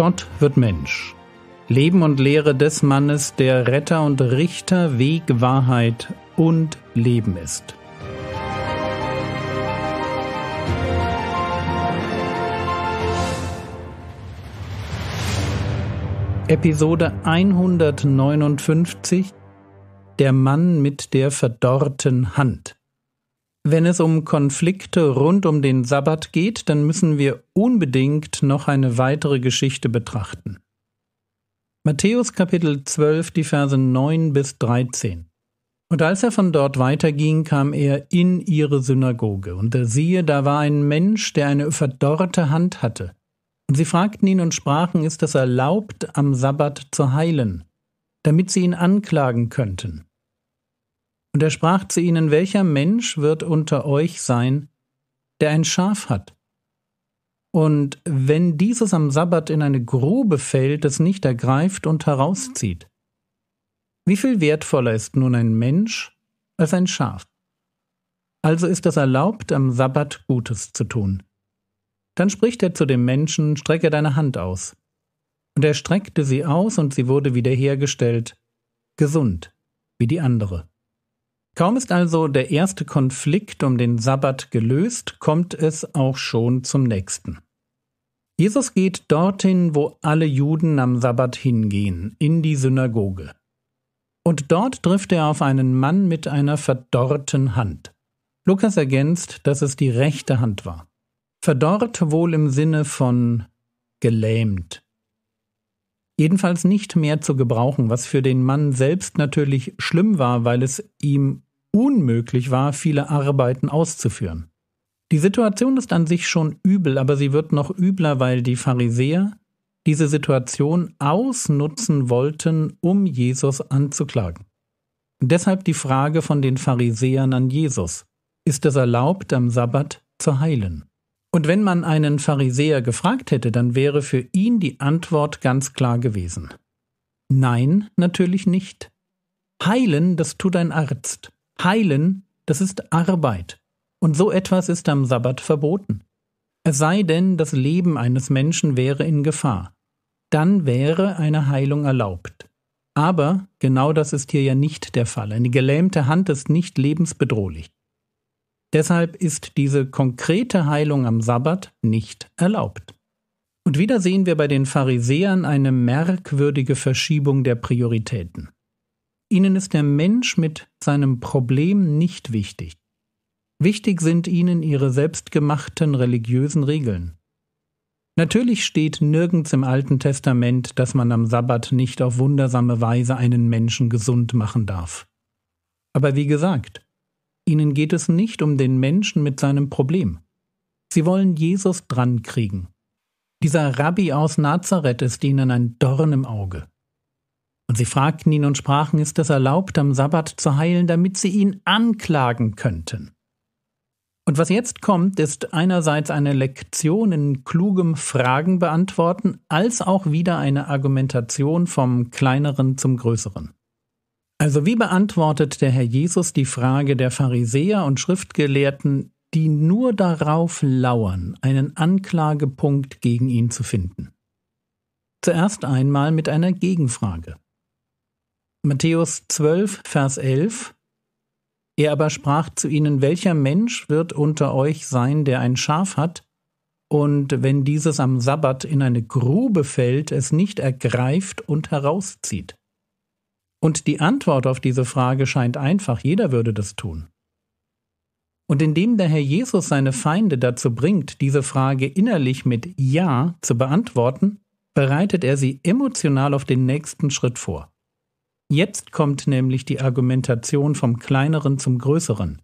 Gott wird Mensch. Leben und Lehre des Mannes, der Retter und Richter, Weg, Wahrheit und Leben ist. Episode 159 Der Mann mit der verdorrten Hand. Wenn es um Konflikte rund um den Sabbat geht, dann müssen wir unbedingt noch eine weitere Geschichte betrachten. Matthäus Kapitel 12, die Verse 9 bis 13. Und als er von dort weiterging, kam er in ihre Synagoge, und siehe, da war ein Mensch, der eine verdorrte Hand hatte. Und sie fragten ihn und sprachen, ist es erlaubt, am Sabbat zu heilen, damit sie ihn anklagen könnten. Und er sprach zu ihnen, welcher Mensch wird unter euch sein, der ein Schaf hat? Und wenn dieses am Sabbat in eine Grube fällt, es nicht ergreift und herauszieht. Wie viel wertvoller ist nun ein Mensch als ein Schaf? Also ist es erlaubt, am Sabbat Gutes zu tun. Dann spricht er zu dem Menschen, strecke deine Hand aus. Und er streckte sie aus und sie wurde wiederhergestellt, gesund, wie die andere. Kaum ist also der erste Konflikt um den Sabbat gelöst, kommt es auch schon zum nächsten. Jesus geht dorthin, wo alle Juden am Sabbat hingehen, in die Synagoge. Und dort trifft er auf einen Mann mit einer verdorrten Hand. Lukas ergänzt, dass es die rechte Hand war. Verdorrt wohl im Sinne von gelähmt jedenfalls nicht mehr zu gebrauchen, was für den Mann selbst natürlich schlimm war, weil es ihm unmöglich war, viele Arbeiten auszuführen. Die Situation ist an sich schon übel, aber sie wird noch übler, weil die Pharisäer diese Situation ausnutzen wollten, um Jesus anzuklagen. Deshalb die Frage von den Pharisäern an Jesus. Ist es erlaubt, am Sabbat zu heilen? Und wenn man einen Pharisäer gefragt hätte, dann wäre für ihn die Antwort ganz klar gewesen. Nein, natürlich nicht. Heilen, das tut ein Arzt. Heilen, das ist Arbeit. Und so etwas ist am Sabbat verboten. Es sei denn, das Leben eines Menschen wäre in Gefahr. Dann wäre eine Heilung erlaubt. Aber genau das ist hier ja nicht der Fall. Eine gelähmte Hand ist nicht lebensbedrohlich. Deshalb ist diese konkrete Heilung am Sabbat nicht erlaubt. Und wieder sehen wir bei den Pharisäern eine merkwürdige Verschiebung der Prioritäten. Ihnen ist der Mensch mit seinem Problem nicht wichtig. Wichtig sind ihnen ihre selbstgemachten religiösen Regeln. Natürlich steht nirgends im Alten Testament, dass man am Sabbat nicht auf wundersame Weise einen Menschen gesund machen darf. Aber wie gesagt, Ihnen geht es nicht um den Menschen mit seinem Problem. Sie wollen Jesus drankriegen. Dieser Rabbi aus Nazareth ist ihnen ein Dorn im Auge. Und sie fragten ihn und sprachen, ist es erlaubt, am Sabbat zu heilen, damit sie ihn anklagen könnten. Und was jetzt kommt, ist einerseits eine Lektion in klugem Fragen beantworten, als auch wieder eine Argumentation vom Kleineren zum Größeren. Also wie beantwortet der Herr Jesus die Frage der Pharisäer und Schriftgelehrten, die nur darauf lauern, einen Anklagepunkt gegen ihn zu finden? Zuerst einmal mit einer Gegenfrage. Matthäus 12, Vers 11 Er aber sprach zu ihnen, welcher Mensch wird unter euch sein, der ein Schaf hat, und wenn dieses am Sabbat in eine Grube fällt, es nicht ergreift und herauszieht? Und die Antwort auf diese Frage scheint einfach, jeder würde das tun. Und indem der Herr Jesus seine Feinde dazu bringt, diese Frage innerlich mit Ja zu beantworten, bereitet er sie emotional auf den nächsten Schritt vor. Jetzt kommt nämlich die Argumentation vom Kleineren zum Größeren,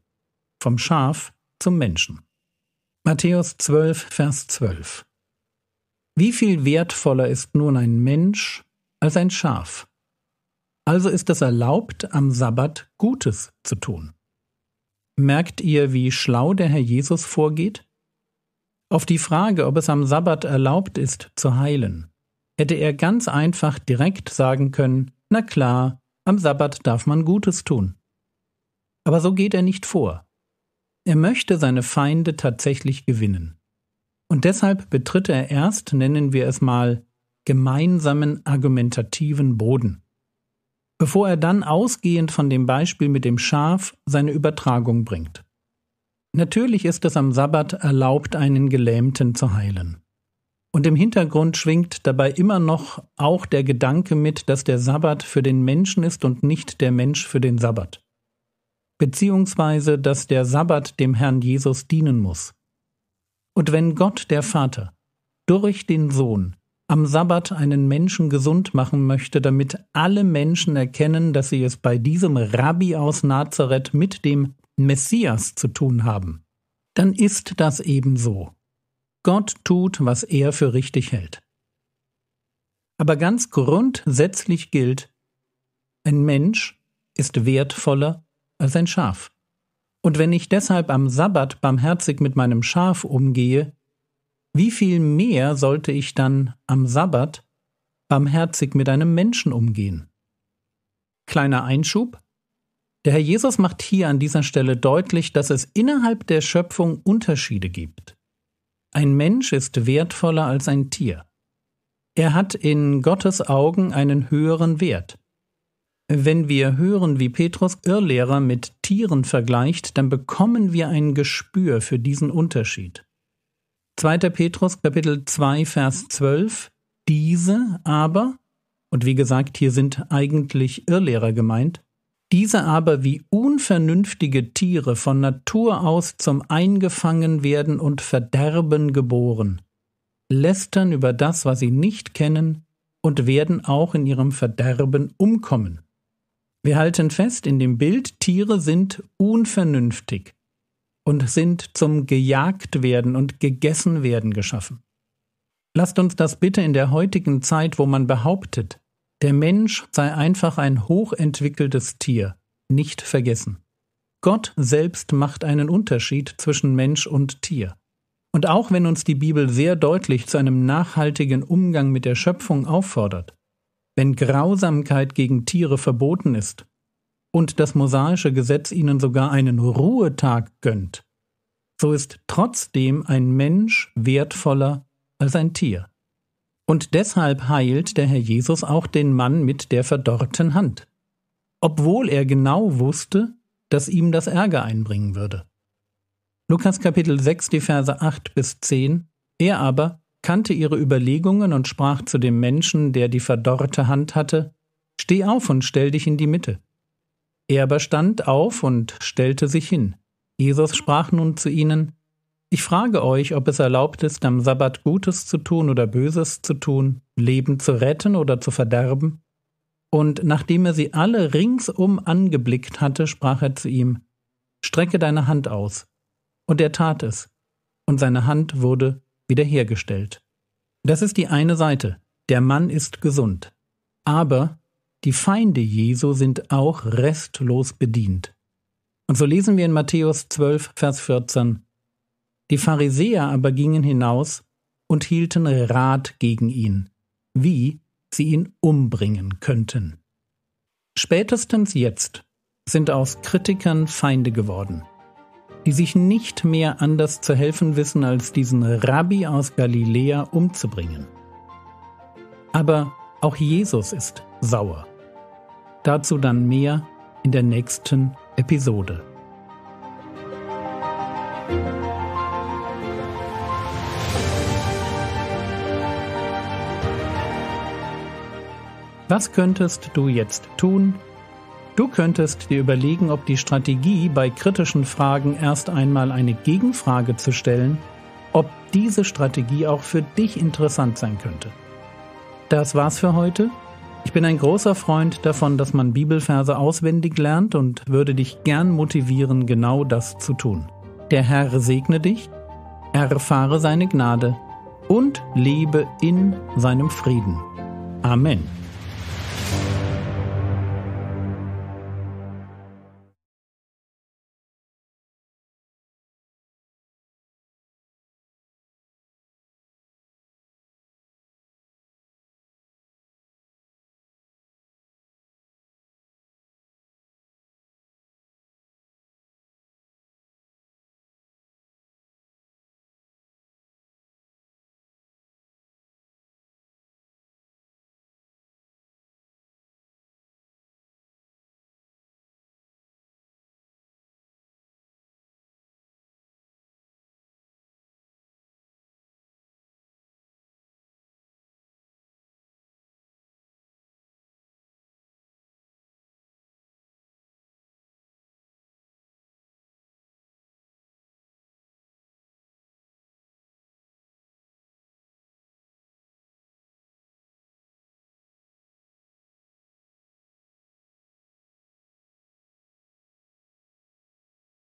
vom Schaf zum Menschen. Matthäus 12, Vers 12. Wie viel wertvoller ist nun ein Mensch als ein Schaf? Also ist es erlaubt, am Sabbat Gutes zu tun. Merkt ihr, wie schlau der Herr Jesus vorgeht? Auf die Frage, ob es am Sabbat erlaubt ist, zu heilen, hätte er ganz einfach direkt sagen können, na klar, am Sabbat darf man Gutes tun. Aber so geht er nicht vor. Er möchte seine Feinde tatsächlich gewinnen. Und deshalb betritt er erst, nennen wir es mal, gemeinsamen argumentativen Boden bevor er dann ausgehend von dem Beispiel mit dem Schaf seine Übertragung bringt. Natürlich ist es am Sabbat erlaubt, einen Gelähmten zu heilen. Und im Hintergrund schwingt dabei immer noch auch der Gedanke mit, dass der Sabbat für den Menschen ist und nicht der Mensch für den Sabbat. Beziehungsweise, dass der Sabbat dem Herrn Jesus dienen muss. Und wenn Gott der Vater durch den Sohn am Sabbat einen Menschen gesund machen möchte, damit alle Menschen erkennen, dass sie es bei diesem Rabbi aus Nazareth mit dem Messias zu tun haben, dann ist das eben so. Gott tut, was er für richtig hält. Aber ganz grundsätzlich gilt, ein Mensch ist wertvoller als ein Schaf. Und wenn ich deshalb am Sabbat barmherzig mit meinem Schaf umgehe, wie viel mehr sollte ich dann am Sabbat barmherzig mit einem Menschen umgehen? Kleiner Einschub. Der Herr Jesus macht hier an dieser Stelle deutlich, dass es innerhalb der Schöpfung Unterschiede gibt. Ein Mensch ist wertvoller als ein Tier. Er hat in Gottes Augen einen höheren Wert. Wenn wir hören, wie Petrus Irrlehrer mit Tieren vergleicht, dann bekommen wir ein Gespür für diesen Unterschied. 2. Petrus Kapitel 2 Vers 12. Diese aber, und wie gesagt, hier sind eigentlich Irrlehrer gemeint, diese aber wie unvernünftige Tiere von Natur aus zum Eingefangenwerden und Verderben geboren, lästern über das, was sie nicht kennen, und werden auch in ihrem Verderben umkommen. Wir halten fest, in dem Bild Tiere sind unvernünftig und sind zum Gejagtwerden und Gegessenwerden geschaffen. Lasst uns das bitte in der heutigen Zeit, wo man behauptet, der Mensch sei einfach ein hochentwickeltes Tier, nicht vergessen. Gott selbst macht einen Unterschied zwischen Mensch und Tier. Und auch wenn uns die Bibel sehr deutlich zu einem nachhaltigen Umgang mit der Schöpfung auffordert, wenn Grausamkeit gegen Tiere verboten ist, und das mosaische Gesetz ihnen sogar einen Ruhetag gönnt, so ist trotzdem ein Mensch wertvoller als ein Tier. Und deshalb heilt der Herr Jesus auch den Mann mit der verdorrten Hand, obwohl er genau wusste, dass ihm das Ärger einbringen würde. Lukas Kapitel 6, die Verse 8 bis 10. Er aber kannte ihre Überlegungen und sprach zu dem Menschen, der die verdorrte Hand hatte: Steh auf und stell dich in die Mitte. Er aber stand auf und stellte sich hin. Jesus sprach nun zu ihnen, Ich frage euch, ob es erlaubt ist, am Sabbat Gutes zu tun oder Böses zu tun, Leben zu retten oder zu verderben? Und nachdem er sie alle ringsum angeblickt hatte, sprach er zu ihm, Strecke deine Hand aus. Und er tat es, und seine Hand wurde wiederhergestellt. Das ist die eine Seite, der Mann ist gesund. Aber die Feinde Jesu sind auch restlos bedient. Und so lesen wir in Matthäus 12, Vers 14. Die Pharisäer aber gingen hinaus und hielten Rat gegen ihn, wie sie ihn umbringen könnten. Spätestens jetzt sind aus Kritikern Feinde geworden, die sich nicht mehr anders zu helfen wissen, als diesen Rabbi aus Galiläa umzubringen. Aber auch Jesus ist sauer. Dazu dann mehr in der nächsten Episode. Was könntest du jetzt tun? Du könntest dir überlegen, ob die Strategie, bei kritischen Fragen erst einmal eine Gegenfrage zu stellen, ob diese Strategie auch für dich interessant sein könnte. Das war's für heute. Ich bin ein großer Freund davon, dass man Bibelverse auswendig lernt und würde dich gern motivieren, genau das zu tun. Der Herr segne dich, erfahre seine Gnade und lebe in seinem Frieden. Amen.